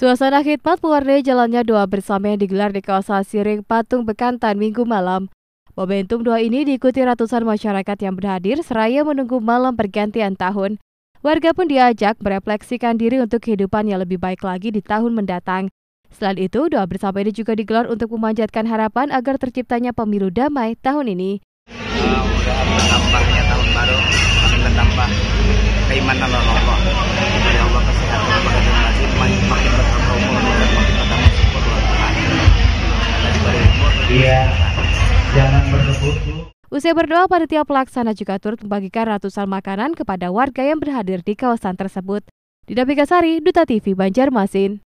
Suasana khidmat mewarnai jalannya doa bersama yang digelar di kawasan Siring Patung Bekantan minggu malam. Momentum doa ini diikuti ratusan masyarakat yang berhadir seraya menunggu malam pergantian tahun. Warga pun diajak merefleksikan diri untuk kehidupan yang lebih baik lagi di tahun mendatang. Selain itu, doa bersama ini juga digelar untuk memanjatkan harapan agar terciptanya pemilu damai tahun ini. Iya, jangan berebut Usai berdoa, pada tiap pelaksana juga turut membagikan ratusan makanan kepada warga yang berhadir di kawasan tersebut. Dida Pikasari, Duta TV Banjarmasin.